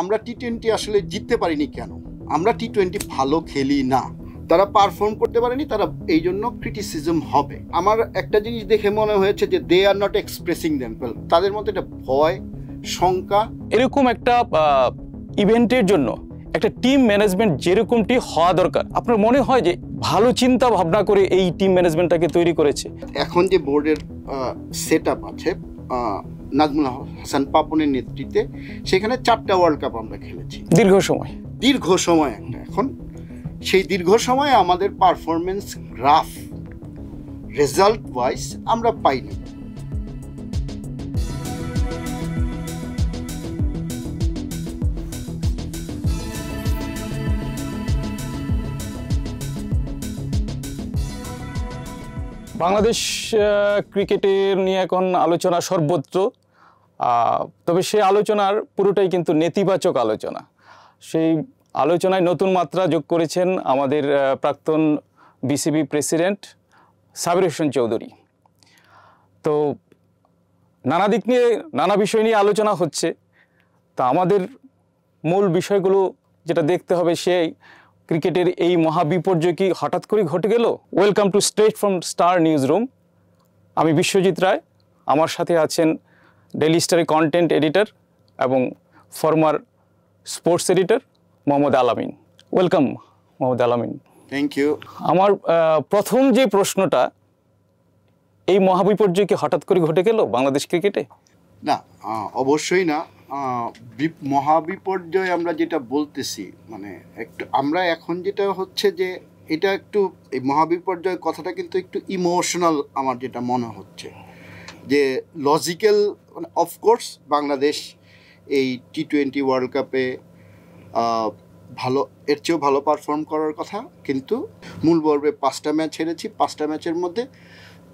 আমরা T twenty আসলে জিততে পারিনি কেন আমরা টি টোয়েন্টি ভালো খেলি না তারা পারফর্ম করতে পারেনি তারা এই জন্য ক্রিটিসিজম হবে আমার একটা জিনিস দেখে মনে হয়েছে যে they are not expressing them তাদের মধ্যে একটা ভয় শঙ্কা এরকম একটা ইভেন্টের জন্য একটা টিম ম্যানেজমেন্ট যেরকমটি হওয়া দরকার আপনার মনে হয় যে ভালো চিন্তা ভাবনা করে এই টিম ম্যানেজমেন্টটাকে তৈরি করেছে এখন যে বোর্ডের সেট আছে নাজমুল হাসান পাপনের নেতৃত্বে সেখানে চারটা ওয়ার্ল্ড কাপ আমরা খেলেছি দীর্ঘ সময় দীর্ঘ সময় একটা এখন সেই দীর্ঘ সময়ে আমাদের পারফরমেন্স গ্রাফ রেজাল্ট ওয়াইজ আমরা পাইনি বাংলাদেশ ক্রিকেটের নিয়ে এখন আলোচনা সর্বত্র তবে সে আলোচনার পুরোটাই কিন্তু নেতিবাচক আলোচনা সেই আলোচনায় নতুন মাত্রা যোগ করেছেন আমাদের প্রাক্তন বিসিবি প্রেসিডেন্ট সাবির হোসেন চৌধুরী তো নানা দিক নিয়ে নানা বিষয় নিয়ে আলোচনা হচ্ছে তা আমাদের মূল বিষয়গুলো যেটা দেখতে হবে সে ক্রিকেটের এই মহাবিপর্যয় কি হঠাৎ করে ঘটে গেল welcome to straight from Star news room আমি বিশ্বজিৎ রায় আমার সাথে আছেন ডেলি স্টারের কন্টেন্ট এডিটর এবং former sports editor Mohammad Alamin welcome Mohammad আলামিন থ্যাংক ইউ আমার প্রথম যে প্রশ্নটা এই মহাবিপর্যয় কি হঠাৎ করে ঘটে গেল বাংলাদেশ ক্রিকেটে না অবশ্যই না মহাবিপর্যয় আমরা যেটা বলতেছি মানে একটু আমরা এখন যেটা হচ্ছে যে এটা একটু এই মহাবিপর্যয় কথাটা কিন্তু একটু ইমোশনাল আমার যেটা মনে হচ্ছে যে লজিক্যাল মানে অফকোর্স বাংলাদেশ এই টি টোয়েন্টি ওয়ার্ল্ড কাপে ভালো এর চেয়েও ভালো পারফর্ম করার কথা কিন্তু মূল পর্বে পাঁচটা ম্যাচ হেরেছি পাঁচটা ম্যাচের মধ্যে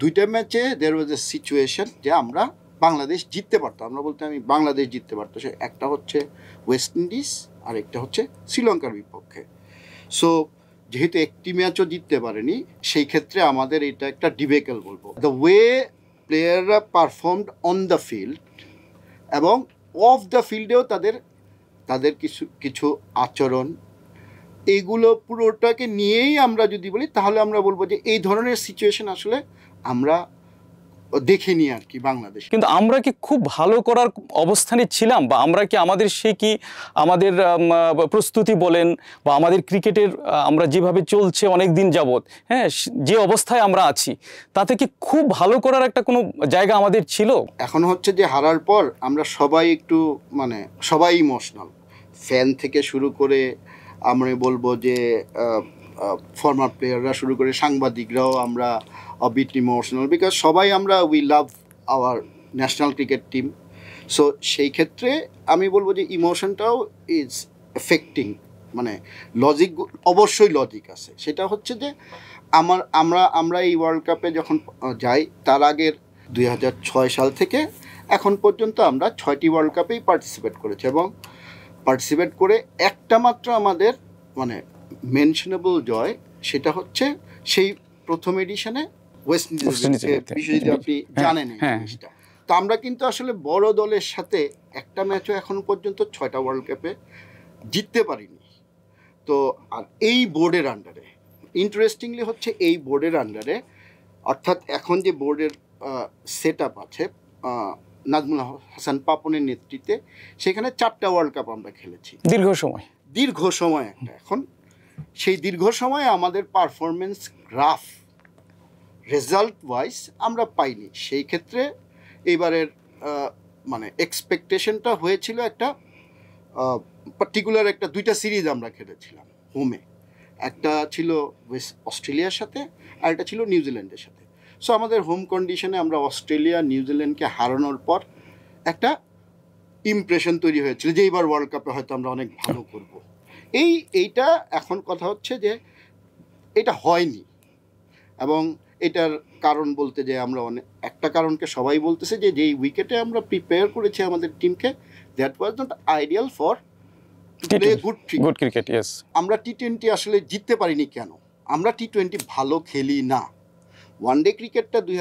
দুইটা ম্যাচে দের ওয়াজ এ সিচুয়েশন যে আমরা বাংলাদেশ জিততে পারতো আমরা বলতে আমি বাংলাদেশ জিততে পারতো সে একটা হচ্ছে ওয়েস্ট ইন্ডিজ আর একটা হচ্ছে শ্রীলঙ্কার বিপক্ষে সো যেহেতু একটি ম্যাচও জিততে পারেনি সেই ক্ষেত্রে আমাদের এটা একটা ডিবেকেল বলবো দ্য ওয়ে প্লেয়াররা পারফর্মড অন দ্য ফিল্ড এবং অফ দ্য ফিল্ডেও তাদের তাদের কিছু কিছু আচরণ এইগুলো পুরোটাকে নিয়েই আমরা যদি বলি তাহলে আমরা বলবো যে এই ধরনের সিচুয়েশন আসলে আমরা দেখিনি আর কি বাংলাদেশ কিন্তু আমরা কি খুব ভালো করার অবস্থানে ছিলাম বা আমরা কি আমাদের সে কি আমাদের প্রস্তুতি বলেন বা আমাদের ক্রিকেটের আমরা যেভাবে চলছে অনেক দিন যাবৎ হ্যাঁ যে অবস্থায় আমরা আছি তাতে কি খুব ভালো করার একটা কোনো জায়গা আমাদের ছিল এখন হচ্ছে যে হারার পর আমরা সবাই একটু মানে সবাই ইমোশনাল ফ্যান থেকে শুরু করে আমরা বলবো যে ফর্মার প্লেয়াররা শুরু করে সাংবাদিকরাও আমরা অবিট ইমোশনাল বিকজ সবাই আমরা we love our national cricket team so সেই ক্ষেত্রে আমি বলবো যে ইমোশনটাও ইজ এফেক্টিং মানে লজিক অবশ্যই লজিক আছে সেটা হচ্ছে যে আমার আমরা আমরা এই ওয়ার্ল্ড কাপে যখন যাই তার আগের দুই সাল থেকে এখন পর্যন্ত আমরা ছয়টি ওয়ার্ল্ড কাপেই পার্টিসিপেট করেছি এবং পার্টিসিপেট করে একটা মাত্র আমাদের মানে মেনশনেবল জয় সেটা হচ্ছে সেই প্রথম এডিশনে ওয়েস্ট ইন্ডিজকে বিষয়ে যদি আপনি হ্যাঁ, জানেন হ্যাঁ। জিনিসটা তো আমরা কিন্তু আসলে বড় দলের সাথে একটা ম্যাচও এখনো পর্যন্ত ছয়টা ওয়ার্ল্ড কাপে জিততে পারিনি তো আর এই বোর্ডের আন্ডারে ইন্টারেস্টিংলি হচ্ছে এই বোর্ডের আন্ডারে অর্থাৎ এখন যে বোর্ডের সেট আপ আছে নাজমুল হাসান পাপনের নেতৃত্বে সেখানে চারটা ওয়ার্ল্ড কাপ আমরা খেলেছি দীর্ঘ সময় দীর্ঘ সময় একটা এখন সেই দীর্ঘ সময়ে আমাদের পারফরমেন্স গ্রাফ রেজাল্ট ওয়াইজ আমরা পাইনি সেই ক্ষেত্রে এইবারের মানে এক্সপেকটেশনটা হয়েছিল একটা পার্টিকুলার একটা দুইটা সিরিজ আমরা খেলেছিলাম হোমে একটা ছিল ওয়েস্ট অস্ট্রেলিয়ার সাথে আর একটা ছিল নিউজিল্যান্ডের সাথে সো আমাদের হোম কন্ডিশনে আমরা অস্ট্রেলিয়া নিউজিল্যান্ডকে হারানোর পর একটা ইমপ্রেশন তৈরি হয়েছিল যে এইবার ওয়ার্ল্ড কাপে হয়তো আমরা অনেক ভালো করব এই এইটা এখন কথা হচ্ছে যে এটা হয়নি এবং এটার কারণ বলতে যে আমরা অনেক একটা কারণকে সবাই বলতেছে যে যেই উইকেটে আমরা প্রিপেয়ার করেছি আমাদের টিমকে that was not ideal for good good cricket আমরা টি টোয়েন্টি আসলে জিততে পারিনি কেন আমরা টি টোয়েন্টি ভালো খেলি না ওয়ানডে ক্রিকেটটা দুই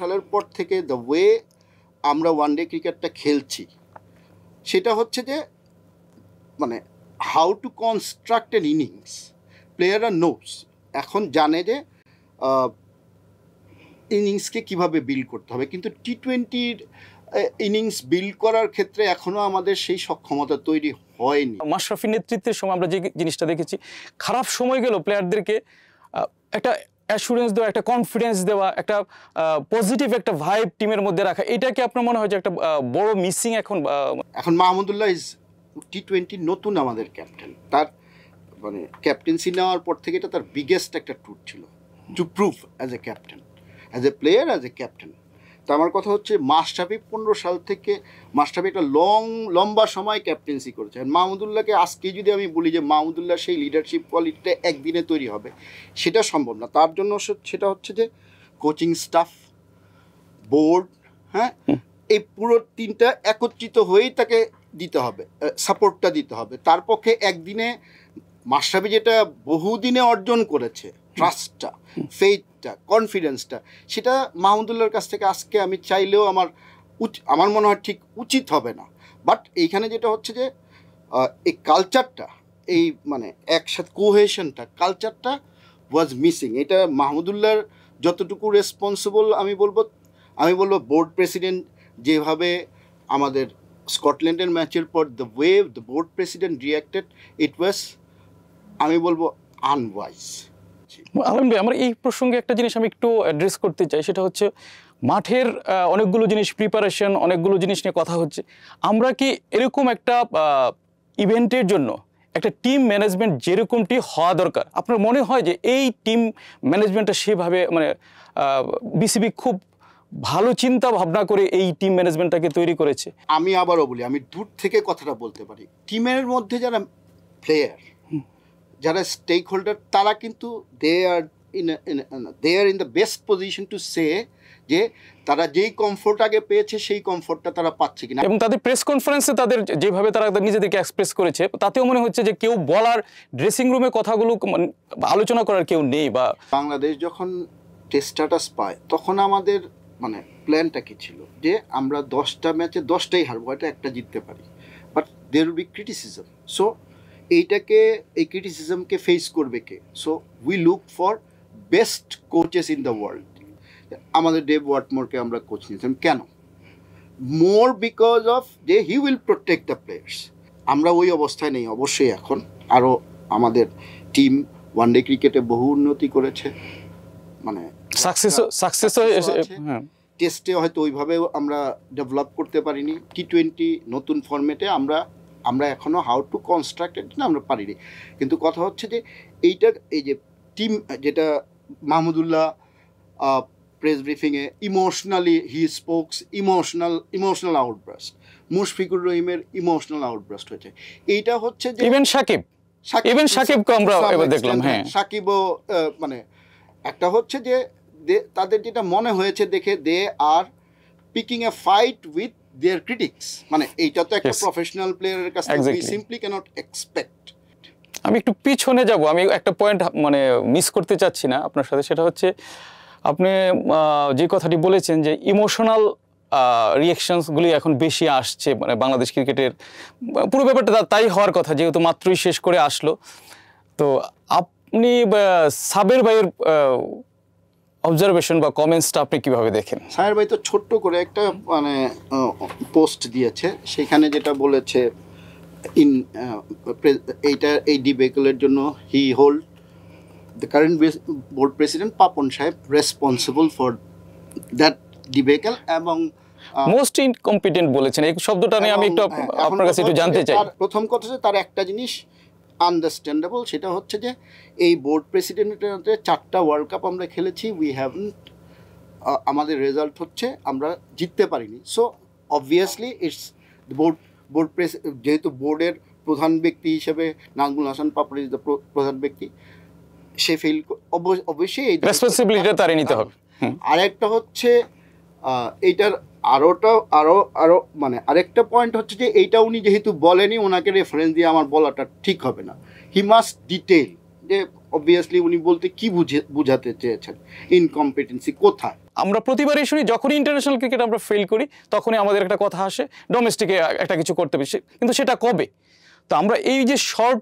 সালের পর থেকে দ্য ওয়ে আমরা ওয়ানডে ক্রিকেটটা খেলছি সেটা হচ্ছে যে মানে how to construct an innings প্লেয়াররা নোটস এখন জানে যে ইনিংসকে কিভাবে বিল্ড করতে হবে কিন্তু টি টোয়েন্টির ইনিংস বিল্ড করার ক্ষেত্রে এখনও আমাদের সেই সক্ষমতা তৈরি হয়নি মাশরাফি নেতৃত্বের সময় আমরা যে জিনিসটা দেখেছি খারাপ সময় গেল প্লেয়ারদেরকে একটা অ্যাসুরেন্স দেওয়া একটা কনফিডেন্স দেওয়া একটা পজিটিভ একটা ভাইব টিমের মধ্যে রাখা এটাকে আপনার মনে হয় যে একটা বড় মিসিং এখন এখন মাহমুদুল্লাহ ইজ টি টোয়েন্টি নতুন আমাদের ক্যাপ্টেন তার মানে ক্যাপ্টেন্সি নেওয়ার পর থেকে এটা তার বিগেস্ট একটা ট্যুর ছিল to prove as a captain as a player as a captain তো আমার কথা হচ্ছে মাস্টাফি পনেরো সাল থেকে মাস্টাফি একটা লং লম্বা সময় ক্যাপ্টেন্সি করেছে আর মাহমুদুল্লাহকে আজকে যদি আমি বলি যে মাহমুদুল্লাহ সেই লিডারশিপ কোয়ালিটিটা একদিনে তৈরি হবে সেটা সম্ভব না তার জন্য সেটা হচ্ছে যে কোচিং স্টাফ বোর্ড হ্যাঁ এই পুরো তিনটা একত্রিত হয়েই তাকে দিতে হবে সাপোর্টটা দিতে হবে তার পক্ষে একদিনে মাস্টাফি যেটা বহুদিনে অর্জন করেছে ট্রাস্টটা ফেইথটা কনফিডেন্সটা সেটা মাহমুদুল্লাহর কাছ থেকে আজকে আমি চাইলেও আমার আমার মনে হয় ঠিক উচিত হবে না বাট এইখানে যেটা হচ্ছে যে এই কালচারটা এই মানে একসাথে কোহেশনটা কালচারটা ওয়াজ মিসিং এটা মাহমুদুল্লাহর যতটুকু রেসপন্সিবল আমি বলবো আমি বলবো বোর্ড প্রেসিডেন্ট যেভাবে আমাদের স্কটল্যান্ডের ম্যাচের পর the way the board president reacted it was আমি বলবো আনওয়াইজ আলহামদুলিল্লাহ আমার এই প্রসঙ্গে একটা জিনিস আমি একটু অ্যাড্রেস করতে চাই সেটা হচ্ছে মাঠের অনেকগুলো জিনিস প্রিপারেশন অনেকগুলো জিনিস নিয়ে কথা হচ্ছে আমরা কি এরকম একটা ইভেন্টের জন্য একটা টিম ম্যানেজমেন্ট যেরকমটি হওয়া দরকার আপনার মনে হয় যে এই টিম ম্যানেজমেন্টটা সেভাবে মানে বিসিবি খুব ভালো চিন্তা ভাবনা করে এই টিম ম্যানেজমেন্টটাকে তৈরি করেছে আমি আবারও বলি আমি দূর থেকে কথাটা বলতে পারি টিমের মধ্যে যারা প্লেয়ার যারা স্টেক হোল্ডার তারা কিন্তু they are in they are in the best position to say যে তারা যেই কমফোর্ট আগে পেয়েছে সেই কমফোর্টটা তারা পাচ্ছে কিনা এবং তাদের প্রেস কনফারেন্সে তাদের যেভাবে তারা নিজেদেরকে এক্সপ্রেস করেছে তাতেও মনে হচ্ছে যে কেউ বলার ড্রেসিং রুমে কথাগুলো মানে আলোচনা করার কেউ নেই বা বাংলাদেশ যখন টেস্ট স্ট্যাটাস পায় তখন আমাদের মানে প্ল্যানটা কি ছিল যে আমরা দশটা ম্যাচে দশটাই হারবো এটা একটা জিততে পারি but there will be criticism so এইটাকে এই ক্রিটিসিজমকে ফেস করবে কে so we look for best coaches in the world আমাদের ডেভ ওয়াটমোরকে আমরা কোচ নিয়েছিলাম কেন মোর বিকজ অফ যে he will protect the players আমরা ওই অবস্থায় নেই অবশ্যই এখন আরও আমাদের টিম ওয়ানডে ক্রিকেটে বহু উন্নতি করেছে মানে সাকসেস টেস্টে হ্যাঁ। হয়তো ওইভাবে আমরা ডেভেলপ করতে পারিনি টি টোয়েন্টি নতুন ফর্মেটে আমরা আমরা এখনও হাউ টু কনস্ট্রাক্ট এটা আমরা পারিনি কিন্তু কথা হচ্ছে যে এইটা এই যে টিম যেটা মাহমুদুল্লাহ প্রেস ব্রিফিংয়ে emotionally he spokes emotional emotional outburst Mushfiqur রহিমের ইমোশনাল আউটব্রাস্ট হয়েছে এইটা হচ্ছে যে ইভেন সাকিব ইভেন সাকিবকে আমরা এবার দেখলাম হ্যাঁ।, হ্যাঁ সাকিবও মানে একটা হচ্ছে যে তাদের যেটা মনে হয়েছে দেখে they are picking a fight with their critics মানে এইটা তো একটা প্রফেশনাল প্লেয়ারের কাছ থেকে উই সিম্পলি ক্যানট এক্সপেক্ট আমি একটু পিছনে যাব আমি একটা পয়েন্ট মানে মিস করতে চাচ্ছি না আপনার সাথে সেটা হচ্ছে আপনি যে কথাটি বলেছেন যে ইমোশনাল রিয়েকশনসগুলি এখন বেশি আসছে মানে বাংলাদেশ ক্রিকেটের পুরো ব্যাপারটা তাই হওয়ার কথা যেহেতু মাত্রই শেষ করে আসলো তো আপনি সাবের ভাইয়ের অবজারভেশন বা কমেন্টসটা আপনি কিভাবে দেখেন স্যার ভাই তো ছোট্ট করে একটা মানে পোস্ট দিয়েছে সেখানে যেটা বলেছে ইন এইটা এই ডিবেকলের জন্য he hold the current board president Papon সাহেব রেসপন্সিবল ফর দ্যাট ডিবেকল এবং মোস্ট ইনকম্পিটেন্ট বলেছেন এই শব্দটা আমি একটু হ্যাঁ, আপনার কাছে একটু জানতে চাই প্রথম কথা হচ্ছে তার একটা জিনিস আন্ডারস্ট্যান্ডেবল সেটা হচ্ছে যে এই বোর্ড প্রেসিডেন্টের চারটা ওয়ার্ল্ড কাপ আমরা খেলেছি উই হ্যাভ আমাদের রেজাল্ট হচ্ছে আমরা জিততে পারিনি so obviously it's board board press যেহেতু বোর্ডের প্রধান ব্যক্তি হিসেবে নাজমুল হাসান পাপড়ি দ্য প্রধান ব্যক্তি সে ফিল অবশ্যই এই রেসপন্সিবিলিটি তারই নিতে হবে আরেকটা হচ্ছে এইটার আরোটা আরও আরও মানে আরেকটা পয়েন্ট হচ্ছে যে এইটা উনি যেহেতু বলেনি ওনাকে রেফারেন্স দিয়ে আমার বলাটা ঠিক হবে না হি মাস্ট ডিটেল যে অবভিয়াসলি উনি বলতে কি বুঝে বুঝাতে চেয়েছেন ইনকম্পিটেন্সি কোথায় আমরা প্রতিবারই শুনি যখনই ইন্টারন্যাশনাল ক্রিকেট আমরা ফেল করি তখনই আমাদের একটা কথা আসে ডোমেস্টিকে একটা কিছু করতে বেশি কিন্তু সেটা কবে তো আমরা এই যে শর্ট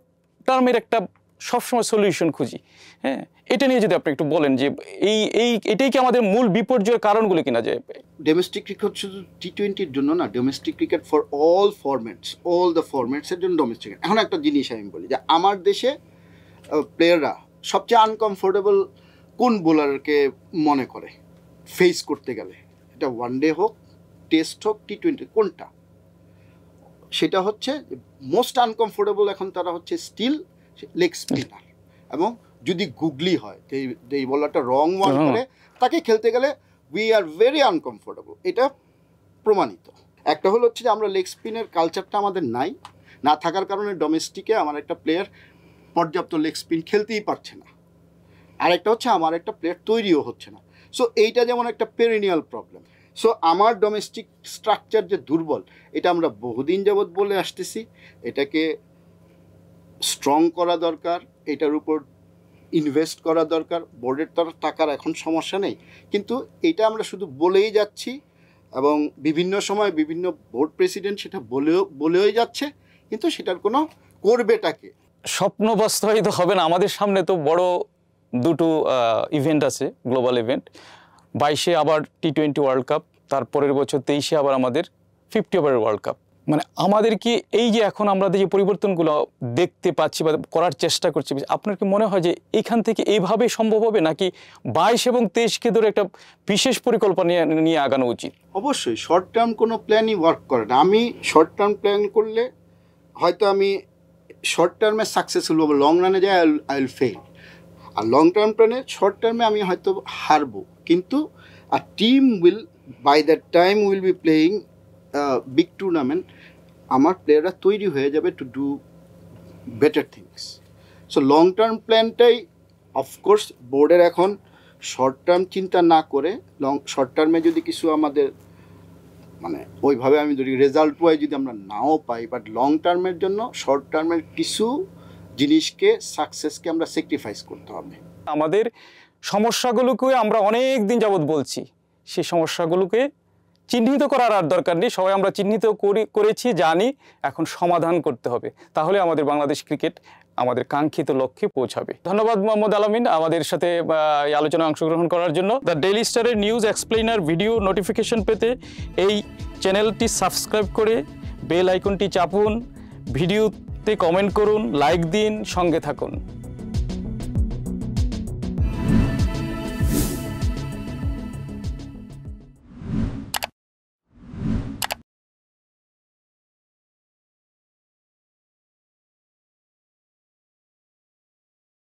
টার্মের একটা সবসময় সলিউশন খুঁজি হ্যাঁ এটা নিয়ে যদি আপনি একটু বলেন যে এই এই এটাই কি আমাদের মূল বিপর্যয়ের কারণগুলো কিনা যায় ডোমেস্টিক ক্রিকেট শুধু টি টোয়েন্টির জন্য না domestic cricket for all formats all the ফরম্যাটসের জন্য ডোমেস্টিক এখন একটা জিনিস আমি বলি যে আমার দেশে প্লেয়াররা সবচেয়ে আনকমফোর্টেবল কোন বোলারকে মনে করে ফেস করতে গেলে এটা ওয়ান ডে হোক টেস্ট হোক টি টোয়েন্টি কোনটা সেটা হচ্ছে মোস্ট আনকমফোর্টেবল এখন তারা হচ্ছে স্টিল লেগ স্পিনার এবং যদি গুগলি হয় এই বলারটা রং ওয়ান হ্যাঁ। করে তাকে খেলতে গেলে উই আর ভেরি আনকমফোর্টেবল এটা প্রমাণিত একটা হলো হচ্ছে যে আমরা লেগ স্পিনের কালচারটা আমাদের নাই না থাকার কারণে ডোমেস্টিকে আমার একটা প্লেয়ার পর্যাপ্ত লেগ স্পিন খেলতেই পারছে না আরেকটা হচ্ছে আমার একটা প্লেয়ার তৈরিও হচ্ছে না সো এইটা যেমন একটা পেরিনিয়াল প্রবলেম সো আমার ডোমেস্টিক স্ট্রাকচার যে দুর্বল এটা আমরা বহুদিন যাবৎ বলে আসতেছি এটাকে স্ট্রং করা দরকার এটার উপর ইনভেস্ট করা দরকার বোর্ডের তো টাকার এখন সমস্যা নেই কিন্তু এটা আমরা শুধু বলেই যাচ্ছি এবং বিভিন্ন সময় বিভিন্ন বোর্ড প্রেসিডেন্ট সেটা বলেও বলেও যাচ্ছে কিন্তু সেটার কোনো করবেটাকে স্বপ্ন বাস্তবায়িত হবে না আমাদের সামনে তো বড় দুটো ইভেন্ট আছে গ্লোবাল ইভেন্ট বাইশে আবার টি টোয়েন্টি ওয়ার্ল্ড কাপ তারপরের বছর তেইশে আবার আমাদের ফিফটি ওভারের ওয়ার্ল্ড কাপ মানে আমাদেরকে এই যে এখন আমরা যে পরিবর্তনগুলো দেখতে পাচ্ছি বা করার চেষ্টা করছি আপনার কি মনে হয় যে এখান থেকে এইভাবে সম্ভব হবে নাকি বাইশ এবং তেইশকে ধরে একটা বিশেষ পরিকল্পনা নিয়ে আগানো উচিত অবশ্যই শর্ট টার্ম কোনো প্ল্যানই ওয়ার্ক করে না আমি শর্ট টার্ম প্ল্যান করলে হয়তো আমি শর্ট টার্মে সাকসেসফুল হবো লং রানে যাই আই উইল ফেল আর লং টার্ম প্ল্যানে শর্ট টার্মে আমি হয়তো হারবো কিন্তু আর team will by the time will be playing big tournament আমার প্লেয়াররা তৈরি হয়ে যাবে to do better things so long term প্ল্যানটাই অফকোর্স বোর্ডের এখন শর্ট টার্ম চিন্তা না করে লং শর্ট টার্মে যদি কিছু আমাদের মানে ওইভাবে আমি যদি রেজাল্ট ওয়াই যদি আমরা নাও পাই বাট লং টার্মের জন্য শর্ট টার্মের কিছু জিনিসকে সাকসেসকে আমরা স্যাক্রিফাইস করতে হবে আমাদের সমস্যাগুলোকে আমরা অনেক দিন যাবৎ বলছি সেই সমস্যাগুলোকে চিহ্নিত করার আর দরকার নেই সবাই আমরা চিহ্নিত করি করেছি জানি এখন সমাধান করতে হবে তাহলে আমাদের বাংলাদেশ ক্রিকেট আমাদের কাঙ্ক্ষিত লক্ষ্যে পৌঁছাবে ধন্যবাদ মোহাম্মদ আলমিন আমাদের সাথে আলোচনায় অংশগ্রহণ করার জন্য দ্য ডেলি স্টারের নিউজ এক্সপ্লেনার ভিডিও নোটিফিকেশন পেতে এই চ্যানেলটি সাবস্ক্রাইব করে বেল আইকনটি চাপুন ভিডিওতে কমেন্ট করুন লাইক দিন সঙ্গে থাকুন